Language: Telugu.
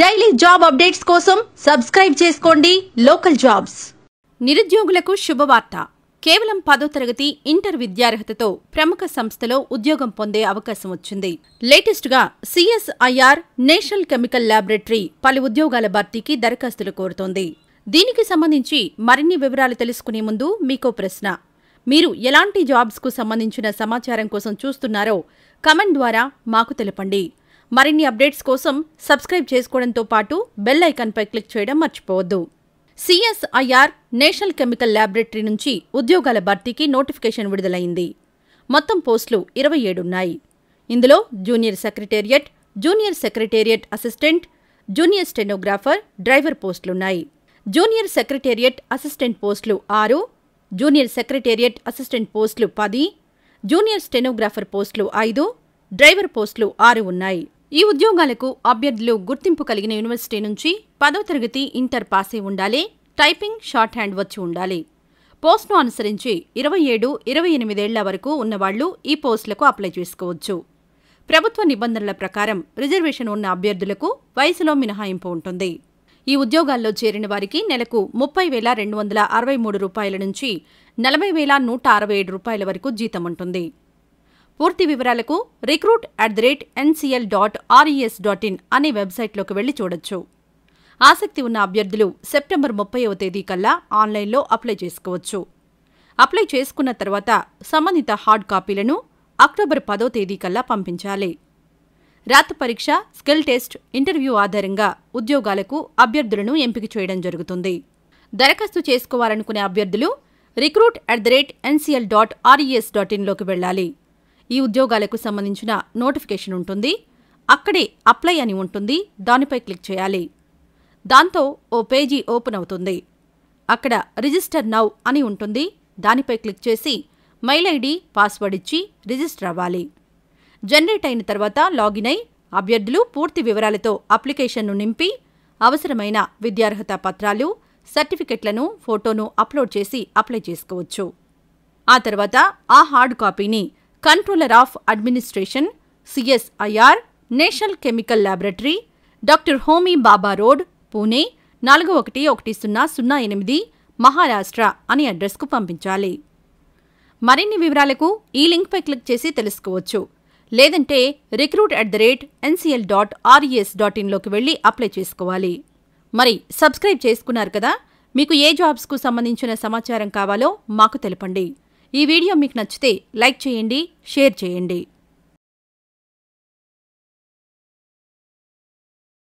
డైలీ జాబ్ అప్డేట్స్ కోసం సబ్స్క్రైబ్ చేసుకోండి లోకల్ జాబ్స్ నిరుద్యోగులకు శుభవార్త కేవలం పదో తరగతి ఇంటర్ విద్యార్హతతో ప్రముఖ సంస్థలో ఉద్యోగం పొందే అవకాశం వచ్చింది లేటెస్ట్గా సిఎస్ఐఆర్ నేషనల్ కెమికల్ ల్యాబొరేటరీ పలు ఉద్యోగాల భర్తీకి దరఖాస్తులు కోరుతోంది దీనికి సంబంధించి మరిన్ని వివరాలు తెలుసుకునే ముందు మీకో ప్రశ్న మీరు ఎలాంటి జాబ్స్కు సంబంధించిన సమాచారం కోసం చూస్తున్నారో కమెంట్ ద్వారా మాకు తెలపండి మరిన్ని అప్డేట్స్ కోసం సబ్స్క్రైబ్ చేసుకోవడంతో పాటు బెల్ ఐకాన్పై క్లిక్ చేయడం మర్చిపోవద్దు సిఎస్ఐఆర్ నేషనల్ కెమికల్ ల్యాబొరేటరీ నుంచి ఉద్యోగాల భర్తీకి నోటిఫికేషన్ విడుదలైంది మొత్తం పోస్టులు ఇరవై ఏడున్నాయి ఇందులో junior secretariat junior secretariat assistant junior stenographer driver పోస్టులున్నాయి జూనియర్ సెక్రటేరియట్ అసిస్టెంట్ పోస్టులు ఆరు జూనియర్ సెక్రటేరియట్ అసిస్టెంట్ పోస్టులు పది జూనియర్ స్టెనోగ్రాఫర్ పోస్టులు ఐదు డ్రైవర్ పోస్టులు ఆరు ఉన్నాయి ఈ ఉద్యోగాలకు అభ్యర్థులు గుర్తింపు కలిగిన యూనివర్సిటీ నుంచి పదవ తరగతి ఇంటర్ పాసే ఉండాలి టైపింగ్ షార్ట్ హ్యాండ్ వచ్చి ఉండాలి పోస్టును అనుసరించి ఇరవై ఏడు ఇరవై ఎనిమిదేళ్ల వరకు ఉన్నవాళ్లు ఈ పోస్టులకు అప్లై చేసుకోవచ్చు ప్రభుత్వ నిబంధనల ప్రకారం రిజర్వేషన్ ఉన్న అభ్యర్థులకు వయసులో మినహాయింపు ఉంటుంది ఈ ఉద్యోగాల్లో చేరిన వారికి నెలకు ముప్పై వేల రెండు వందల అరవై మూడు రూపాయల నుంచి నలభై వేల నూట అరవై ఏడు రూపాయల వరకు జీతం ఉంటుంది పూర్తి వివరాలకు recruit at the rate NCL dot RES dot in అనే వెబ్సైట్లోకి వెళ్లి చూడొచ్చు ఆసక్తి ఉన్న అభ్యర్థులు సెప్టెంబర్ ముప్పైవ తేదీ కల్లా ఆన్లైన్లో అప్లై చేసుకోవచ్చు అప్లై చేసుకున్న తర్వాత సంబంధిత హార్డ్ కాపీలను అక్టోబర్ పదో తేదీ కల్లా పంపించాలి రాత పరీక్ష స్కిల్ టెస్ట్ ఇంటర్వ్యూ ఆధారంగా ఉద్యోగాలకు అభ్యర్థులను ఎంపిక చేయడం జరుగుతుంది దరఖాస్తు చేసుకోవాలనుకునే అభ్యర్థులు recruit at the rate NCL dot RES dot ఇన్లోకి వెళ్ళాలి ఈ ఉద్యోగాలకు సంబంధించిన నోటిఫికేషన్ ఉంటుంది అక్కడే అప్లై అని ఉంటుంది దానిపై క్లిక్ చేయాలి దాంతో ఓ పేజీ ఓపెన్ అవుతుంది అక్కడ రిజిస్టర్ నౌ అని ఉంటుంది దానిపై క్లిక్ చేసి మెయిల్ ఐడి పాస్వర్డ్ ఇచ్చి రిజిస్టర్ అవ్వాలి జనరేట్ అయిన తర్వాత లాగిన్ అయి అభ్యర్థులు పూర్తి వివరాలతో అప్లికేషన్ను నింపి అవసరమైన విద్యార్హత పత్రాలు సర్టిఫికెట్లను ఫోటోను అప్లోడ్ చేసి అప్లై చేసుకోవచ్చు ఆ తర్వాత ఆ హార్డ్ కాపీని controller of administration CSIR national chemical laboratory doctor Homi Bhabha road Pune నాలుగు ఒకటి ఒకటి సున్నా సున్నా ఎనిమిది మహారాష్ట్ర అని అడ్రస్కు పంపించాలి మరిన్ని వివరాలకు ఈ లింక్పై క్లిక్ చేసి తెలుసుకోవచ్చు లేదంటే recruit at the rate NCL dot RES dot ఇన్లోకి వెళ్ళి అప్లై చేసుకోవాలి మరి సబ్స్క్రైబ్ చేసుకున్నారు కదా మీకు ఏ జాబ్స్కు సంబంధించిన సమాచారం కావాలో మాకు తెలపండి ఈ వీడియో మీకు నచ్చితే లైక్ చేయండి షేర్ చేయండి